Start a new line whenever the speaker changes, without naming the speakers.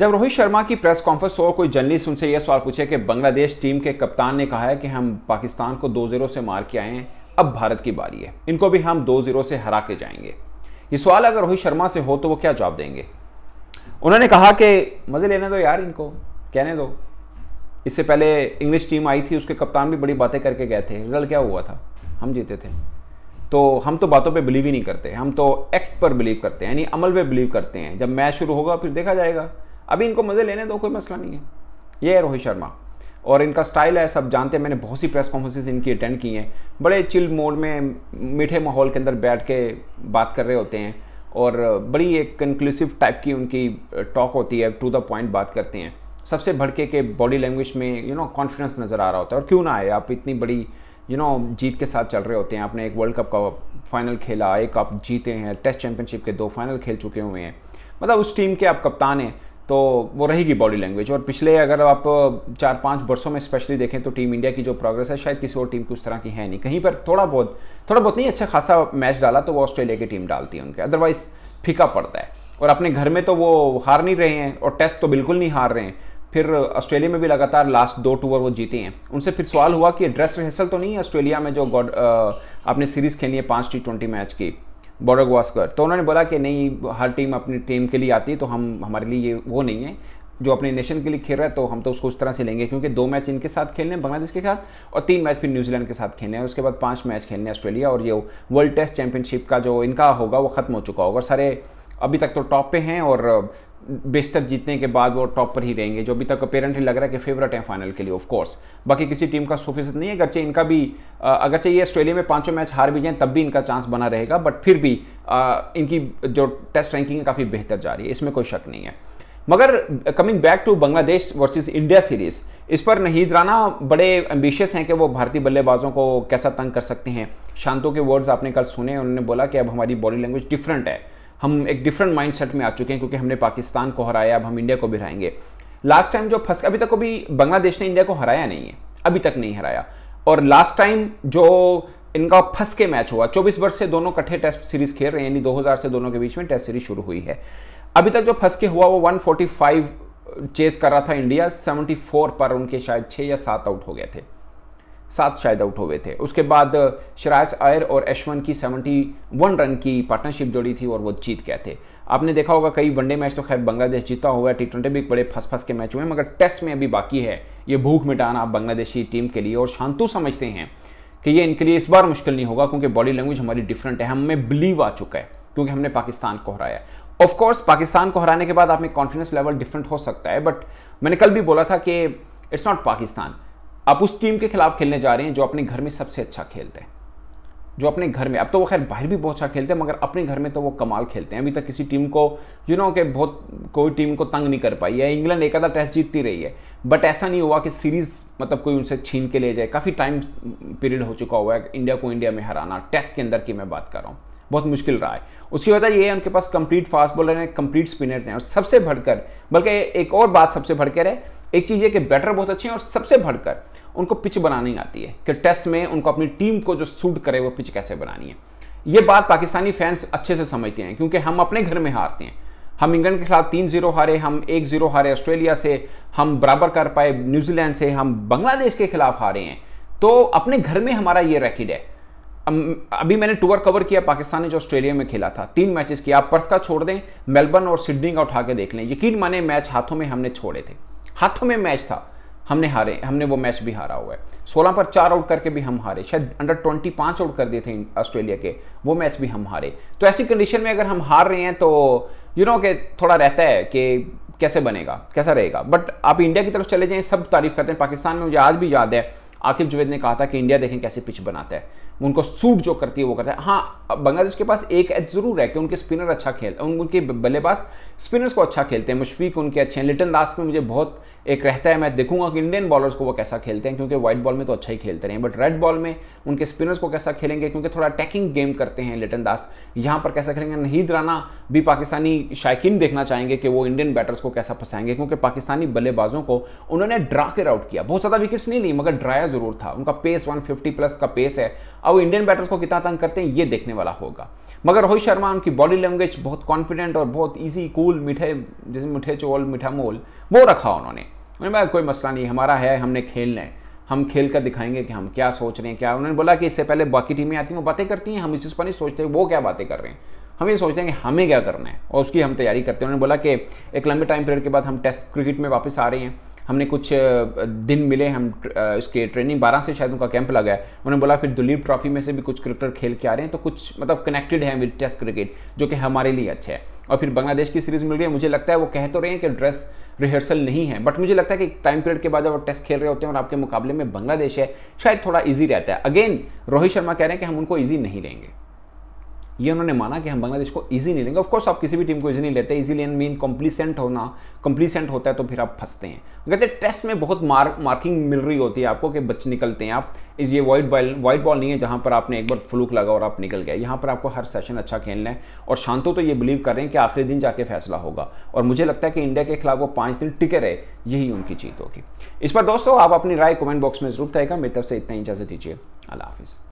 जब रोहित शर्मा की press conference हो कोई जर्नलिस्ट उनसे यह सवाल पूछे कि बांग्लादेश टीम के कप्तान ने कहा है कि हम पाकिस्तान को दो जीरो से मार के आए हैं अब भारत की बारी है इनको भी हम दो ज़ीरो से हरा के जाएंगे ये सवाल अगर रोहित शर्मा से हो तो वो क्या जवाब देंगे उन्होंने कहा कि मज़े लेने दो यार इनको कहने दो इससे पहले इंग्लिश टीम आई थी उसके कप्तान भी बड़ी बातें करके गए थे रिजल्ट क्या हुआ था हम जीते थे तो हम तो बातों पे बिलीव ही नहीं करते हम तो एक्ट पर बिलीव करते हैं यानी अमल पे बिलीव करते हैं जब मैच शुरू होगा फिर देखा जाएगा अभी इनको मज़े लेने दो कोई मसला नहीं है ये है रोहित शर्मा और इनका स्टाइल है सब जानते हैं मैंने बहुत सी प्रेस कॉन्फ्रेंसेज इनकी अटेंड की हैं बड़े चिल मोड में मीठे माहौल के अंदर बैठ के बात कर रहे होते हैं और बड़ी एक कंक्लूसिव टाइप की उनकी टॉक होती है टू द पॉइंट बात करते हैं सबसे भड़के के बॉडी लैंग्वेज में यू नो कॉन्फिडेंस नज़र आ रहा होता है और क्यों ना आए आप इतनी बड़ी यू you नो know, जीत के साथ चल रहे होते हैं आपने एक वर्ल्ड कप का फाइनल खेला एक आप जीते हैं टेस्ट चैंपियनशिप के दो फाइनल खेल चुके हुए हैं मतलब उस टीम के आप कप्तान हैं तो वो रहेगी बॉडी लैंग्वेज और पिछले अगर आप चार पाँच वर्षों में स्पेशली देखें तो टीम इंडिया की जो प्रोग्रेस है शायद किसी और टीम की उस तरह की है नहीं कहीं पर थोड़ा बहुत थोड़ा बहुत नहीं अच्छा खासा मैच डाला तो वो ऑस्ट्रेलिया की टीम डालती है उनके अदरवाइज फीका पड़ता है और अपने घर में तो वो हार नहीं रहे हैं और टेस्ट तो बिल्कुल नहीं हार रहे हैं फिर ऑस्ट्रेलिया में भी लगातार लास्ट दो टूर वो जीते हैं उनसे फिर सवाल हुआ कि ड्रेस रिहर्सल तो नहीं है ऑस्ट्रेलिया में जो गॉड आपने सीरीज़ खेली है पाँच टी ट्वेंटी मैच की बॉर्डर गवास्कर तो उन्होंने बोला कि नहीं हर टीम अपनी टीम के लिए आती है तो हम हमारे लिए ये वो नहीं है जो अपने नेशन के लिए खेल रहा है तो हम तो उसको उस तरह से लेंगे क्योंकि दो मैच इनके साथ खेलने हैं बांग्लादेश के साथ और तीन मैच फिर न्यूजीलैंड के साथ खेलने हैं उसके बाद पांच मैच खेलने हैं ऑस्ट्रेलिया और ये वर्ल्ड टेस्ट चैंपियनशिप का जो इनका होगा वो खत्म हो चुका होगा सारे अभी तक तो टॉप पे हैं और बेस्तर जीतने के बाद वो टॉप पर ही रहेंगे जो अभी तक अपेरेंटली लग रहा है कि फेवरेट हैं फाइनल के लिए ऑफ कोर्स बाकी किसी टीम का सुफिशत नहीं है अगरचे इनका भी अगरचे ये ऑस्ट्रेलिया में पांचों मैच हार भी जाएं तब भी इनका चांस बना रहेगा बट फिर भी इनकी जो टेस्ट रैंकिंग है काफ़ी बेहतर जा रही है इसमें कोई शक नहीं है मगर coming back to Bangladesh versus India series इस पर नहीद राना बड़े एम्बिशियस हैं कि वो भारतीय बल्लेबाजों को कैसा तंग कर सकते हैं शांतों के वर्ड्स आपने कल सुने उन्होंने बोला कि अब हमारी बॉडी लैंग्वेज डिफरेंट है हम एक डिफरेंट माइंडसेट में आ चुके हैं क्योंकि हमने पाकिस्तान को हराया अब हम इंडिया को भी हराएंगे लास्ट टाइम जो फंस अभी तक अभी बांग्लादेश ने इंडिया को हराया नहीं है अभी तक नहीं हराया और लास्ट टाइम जो इनका फंस के मैच हुआ 24 वर्ष से दोनों कट्ठे टेस्ट सीरीज खेल रहे हैं यानी 2000 से दोनों के बीच में टेस्ट सीरीज शुरू हुई है अभी तक जो फंस के हुआ वो 145 चेज कर रहा था इंडिया 74 पर उनके शायद छह या सात आउट हो गए थे सात शायद आउट हुए थे उसके बाद शराज आयर और एशवन की 71 रन की पार्टनरशिप जोड़ी थी और वो जीत गए थे आपने देखा होगा कई वनडे मैच तो खैर बांग्लादेश जीता हुआ है टी ट्वेंटी भी बड़े फंस फंस के मैच हुए मगर टेस्ट में अभी बाकी है ये भूख मिटाना आप बांग्लादेशी टीम के लिए और शांतु समझते हैं कि ये इनके लिए इस बार मुश्किल नहीं होगा क्योंकि बॉडी लैंग्वेज हमारी डिफरेंट है हमें बिलीव आ चुका है क्योंकि हमने पाकिस्तान को हराया ऑफकोर्स पाकिस्तान को हराने के बाद आप में कॉन्फिडेंस लेवल डिफरेंट हो सकता है बट मैंने कल भी बोला था कि इट्स नॉट पाकिस्तान आप उस टीम के खिलाफ खेलने जा रहे हैं जो अपने घर में सबसे अच्छा खेलते हैं जो अपने घर में अब तो वो खैर बाहर भी बहुत अच्छा खेलते हैं मगर अपने घर में तो वो कमाल खेलते हैं अभी तक किसी टीम को यू नो कि बहुत कोई टीम को तंग नहीं कर पाई है इंग्लैंड एक आधा टेस्ट जीतती रही है बट ऐसा नहीं हुआ कि सीरीज़ मतलब कोई उनसे छीन के ले जाए काफ़ी टाइम पीरियड हो चुका हुआ है इंडिया को इंडिया में हराना टेस्ट के अंदर की मैं बात कर रहा हूँ बहुत मुश्किल रहा है उसकी वजह ये है उनके पास कंप्लीट फास्ट बॉलर हैं कंप्लीट स्पिनर्स हैं और सबसे भड़कर बल्कि एक और बात सबसे भड़कर है एक चीज़ ये कि बैटर बहुत अच्छे हैं और सबसे भड़कर उनको पिच बनानी आती है कि टेस्ट में उनको अपनी टीम को जो सूट करे वो पिच कैसे बनानी है ये बात पाकिस्तानी फैंस अच्छे से समझते हैं क्योंकि हम अपने घर में हारते हैं हम इंग्लैंड के खिलाफ तीन जीरो हारे हम एक जीरो हारे ऑस्ट्रेलिया से हम बराबर कर पाए न्यूजीलैंड से हम बांग्लादेश के खिलाफ हारे हैं तो अपने घर में हमारा ये रैकेट है अभी मैंने टूर कवर किया पाकिस्तान ने जो ऑस्ट्रेलिया में खेला था तीन मैचेस किया आप पर्थ का छोड़ दें मेलबर्न और सिडनी का उठा के देख लें यकीन माने मैच हाथों में हमने छोड़े थे हाथों में मैच था हमने हारे हमने वो मैच भी हारा हुआ है सोलह पर चार आउट करके भी हम हारे शायद अंडर ट्वेंटी पांच आउट कर दिए थे ऑस्ट्रेलिया के वो मैच भी हम हारे तो ऐसी कंडीशन में अगर हम हार रहे हैं तो यू नो के थोड़ा रहता है कि कैसे बनेगा कैसा रहेगा बट आप इंडिया की तरफ चले जाएं सब तारीफ करते हैं पाकिस्तान में मुझे आज भी याद है आकिब जुवेद ने कहा था कि इंडिया देखें कैसे पिच बनाता है उनको सूट जो करती है वो करता है हाँ बांग्लादेश के पास एक एज जरूर है कि उनके स्पिनर अच्छा खेलते हैं उनके बल्लेबाज स्पिनर्स को अच्छा खेलते हैं मुशफीक उनके अच्छे हैं लिटन दास में मुझे बहुत एक रहता है मैं देखूंगा कि इंडियन बॉलर्स को वो कैसा खेलते हैं क्योंकि व्हाइट बॉल में तो अच्छा ही खेलते रहे बट रेड बॉल में उनके स्पिनर्स को कैसा खेलेंगे क्योंकि थोड़ा अटैकिंग गेम करते हैं लिटन दास यहाँ पर कैसा खेलेंगे नहीद राना भी पाकिस्तानी शायक देखना चाहेंगे कि वो इंडियन बैटर्स को कैसा फंसाएंगे क्योंकि पाकिस्तानी बल्लेबाजों को उन्होंने ड्रा कर आउट किया बहुत ज़्यादा विकेट्स नहीं ली मगर ड्राया जरूर था उनका पेस वन प्लस का पेस है अब इंडियन बैटर्स को कितना तंग करते हैं ये देखने वाला होगा मगर रोहित शर्मा उनकी बॉडी लैंग्वेज बहुत कॉन्फिडेंट और बहुत ईजी कूल मीठे जैसे मीठे चोल मीठा मोल वो रखा उन्होंने उन्होंने बोला कोई मसला नहीं हमारा है हमने खेलना है हम खेल कर दिखाएंगे कि हम क्या सोच रहे हैं क्या उन्होंने बोला कि इससे पहले बाकी टीमें आती हैं वो बातें करती हैं हम इस चीज़ पर नहीं सोचते वो क्या बातें कर रहे हैं हम ये सोचते हैं कि हमें क्या करना है और उसकी हम तैयारी करते हैं उन्होंने बोला कि एक लंबे टाइम पीरियड के बाद हम टेस्ट क्रिकेट में वापस आ रहे हैं हमने कुछ दिन मिले हम इसके ट्रेनिंग बारह से शायद उनका कैंप लगा है उन्होंने बोला फिर दिलीप ट्रॉफी में से भी कुछ क्रिकेटर खेल के आ रहे हैं तो कुछ मतलब कनेक्टेड है विद टेस्ट क्रिकेट जो कि हमारे लिए अच्छा है और फिर बांग्लादेश की सीरीज मिल गई मुझे लगता है वो कह तो रहे हैं कि ड्रेस रिहर्सल नहीं है बट मुझे लगता है कि टाइम पीरियड के बाद जब आप टेस्ट खेल रहे होते हैं और आपके मुकाबले में बांग्लादेश है शायद थोड़ा ईजी रहता है अगेन रोहित शर्मा कह रहे हैं कि हम उनको ईजी नहीं लेंगे ये उन्होंने माना कि हम बांग्लादेश को इजी नहीं लेंगे ऑफकोर्स आप किसी भी टीम को इजी नहीं लेते इजी लेन मीन कंप्लीसेंट होना कंप्लीसेंट होता है तो फिर आप फंसते हैं कहते हैं टेस्ट में बहुत मार, मार्किंग मिल रही होती है आपको कि बच निकलते हैं आप इस ये वाइट बॉल वाइट बॉल नहीं है जहां पर आपने एक बार फ्लूक लगा और आप निकल गए यहाँ पर आपको हर सेशन अच्छा खेलना है और शांतो तो ये बिलीव कर रहे हैं कि आखिरी दिन जाके फैसला होगा और मुझे लगता है कि इंडिया के खिलाफ वो पांच दिन टिके रहे यही उनकी जीत होगी इस पर दोस्तों आप अपनी राय कमेंट बॉक्स में जरूर कहेगा मेरी तरफ से इतना ही इजाज़त दीजिए अल्लाह हाफिज़